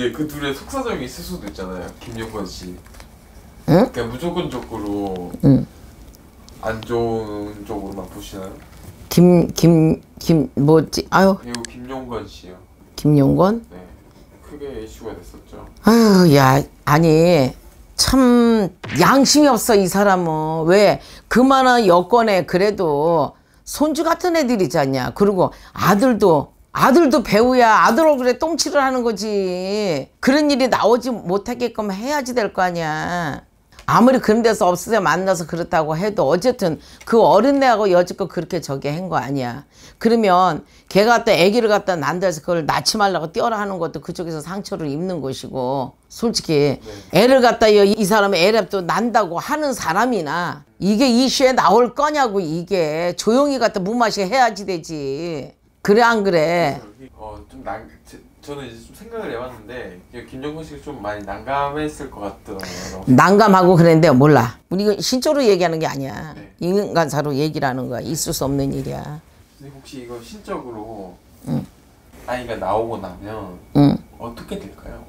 이제 그 둘의 속사정이 있을 수도 있잖아요. 김용건 씨. 예? 그러 그러니까 무조건적으로 음. 안 좋은 쪽으로만 보시나요? 김 김 김 뭐지? 아유. 그리 김용건 씨요. 김용건? 네. 크게 이슈가 됐었죠. 아유, 야, 아니 참 양심이 없어 이 사람은 왜 그만한 여건에 그래도 손주 같은 애들이잖냐. 그리고 아들도 아들도 배우야 아들 얼굴에 똥칠을 하는 거지 그런 일이 나오지 못하게끔 해야지 될 거 아니야 아무리 그런 데서 없으세 요 만나서 그렇다고 해도 어쨌든 그 어린애하고 여지껏 그렇게 저게한 거 아니야 그러면 걔가 갖다 애기를 갖다 난다해서 그걸 낳지 말라고 뛰어라 하는 것도 그쪽에서 상처를 입는 것이고 솔직히 애를 갖다 이 사람이 애를 도 난다고 하는 사람이나 이게 이슈에 나올 거냐고 이게 조용히 갖다 무마시 해야지 되지 그래 안 그래? 어좀 난, 제, 저는 이제 좀 생각을 해봤는데 김정근 씨가 좀 많이 난감했을 것 같더라고요. 난감하고 그랬는데 몰라. 우리가 신조로 얘기하는 게 아니야. 네. 인간사로 얘기라는 거야. 있을 수 없는 일이야. 혹시 이거 신적으로 응. 아이가 나오고 나면 응. 어떻게 될까요?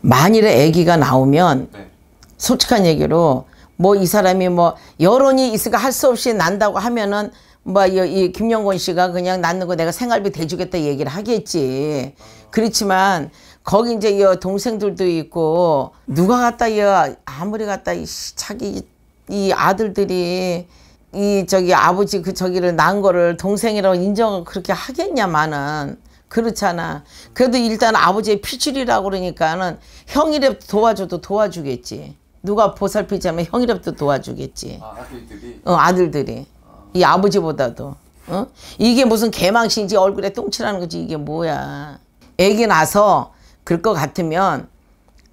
만일에 아기가 나오면 네. 솔직한 얘기로 뭐 이 사람이 뭐 여론이 있으니까 할 수 없이 난다고 하면은 뭐이 김영곤 씨가 그냥 낳는 거 내가 생활비 대주겠다 얘기를 하겠지. 그렇지만 거기 이제 이 동생들도 있고 누가 갔다 이 아무리 갔다 이 자기 이 아들들이 이 저기 아버지 그 저기를 낳은 거를 동생이라고 인정을 그렇게 하겠냐마는 그렇잖아. 그래도 일단 아버지의 피줄이라고 그러니까는 형이라도 도와줘도 도와주겠지. 누가 보살피자면 형이라도 도와주겠지. 아, 아들들이. 어 아들들이. 이 아버지보다도 어? 이게 무슨 개망신인지 얼굴에 똥칠하는 거지 이게 뭐야 애기 나서 그럴 것 같으면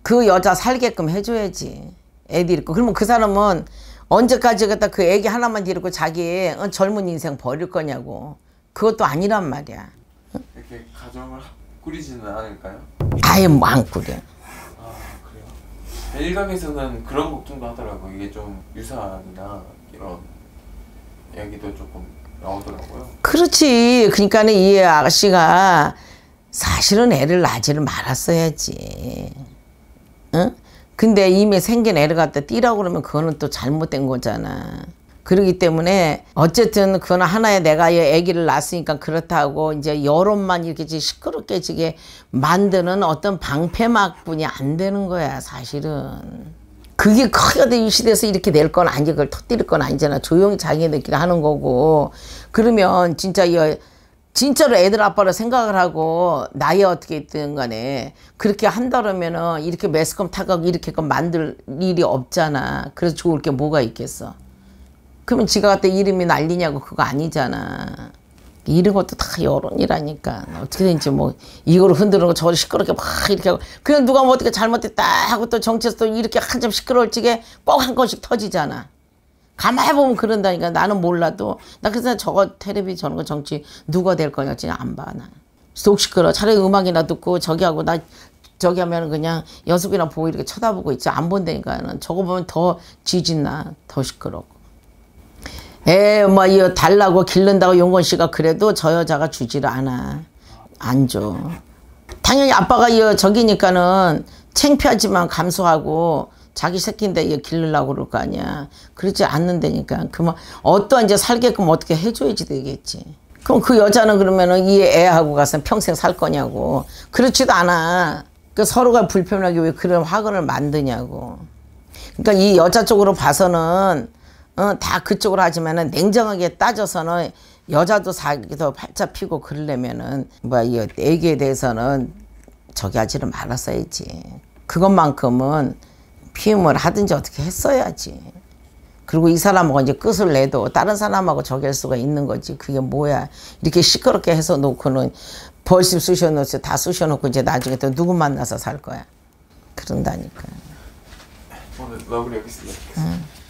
그 여자 살게끔 해줘야지 애들 있고 그러면 그 사람은 언제까지 갖다 그 애기 하나만 데리고 자기 어, 젊은 인생 버릴 거냐고 그것도 아니란 말이야 이렇게 가정을 꾸리지는 않을까요? 아예 뭐안 꾸려 아 그래요? 일각에서는 그런 걱정도 하더라고 이게 좀유산이 이런 얘기도 조금 나오더라고요. 그렇지. 그러니까는 이 아가씨가 사실은 애를 낳지를 말았어야지. 응? 근데 이미 생긴 애를 갖다 띠라고 그러면 그거는 또 잘못된 거잖아. 그러기 때문에 어쨌든 그건 하나의 내가 애기를 낳았으니까 그렇다고 이제 여론만 이렇게 시끄럽게 지게 만드는 어떤 방패막뿐이 안 되는 거야 사실은. 그게 커야 돼. 이 시대에서 이렇게 낼 건 아니, 그걸 터뜨릴 건 아니잖아. 조용히 자기네끼리 하는 거고. 그러면 진짜 이 진짜로 애들 아빠를 생각을 하고 나이 어떻게 있든 간에 그렇게 한다면은 이렇게 매스컴 타각 이렇게 만들 일이 없잖아. 그래서 좋을 게 뭐가 있겠어. 그러면 지가 그때 이름이 난리냐고 그거 아니잖아. 이런 것도 다 여론이라니까 어떻게 되는지 뭐 이걸 흔들고 저를 시끄럽게 막 이렇게 하고 그냥 누가 뭐 어떻게 잘못됐다 하고 또 정치에서 또 이렇게 한참 시끄러울 적에 꼭한 건씩 터지잖아 가만히 보면 그런다니까 나는 몰라도 나 그래서 저거 테레비 저런 거 정치 누가 될 거냐 진짜 안봐나속 시끄러 워 차라리 음악이나 듣고 저기 하고 나 저기 하면 그냥 연습이나 보고 이렇게 쳐다보고 있지 안 본다니까는 저거 보면 더 지진나 더 시끄럽고 에 예, 엄마 뭐 이거 달라고 길른다고 용건 씨가 그래도 저 여자가 주지를 않아 안줘 당연히 아빠가 이거 저기니까는 창피하지만 감수하고 자기 새끼인데 이거 길르려고 그럴 거 아니야 그렇지 않는다니까 그만 어떠한 이제 살게끔 어떻게 해줘야지 되겠지 그럼 그 여자는 그러면은 이 애하고 가서 평생 살 거냐고 그렇지도 않아 그 서로가 불편하게 왜 그런 화근을 만드냐고 그러니까 이 여자 쪽으로 봐서는 어, 다 그쪽으로 하지만은 냉정하게 따져서는 여자도 사기도 팔자 피고 그러려면은 뭐이 야 애기에 대해서는 저기 하지를 말았어야지. 그것만큼은 피임을 하든지 어떻게 했어야지. 그리고 이 사람하고 이제 끝을 내도 다른 사람하고 저길 수가 있는 거지. 그게 뭐야. 이렇게 시끄럽게 해서 놓고는 벌집 쑤셔놓고 다 쑤셔놓고 이제 나중에 또 누구 만나서 살 거야. 그런다니까. 오늘 마무리하겠습니다. 응.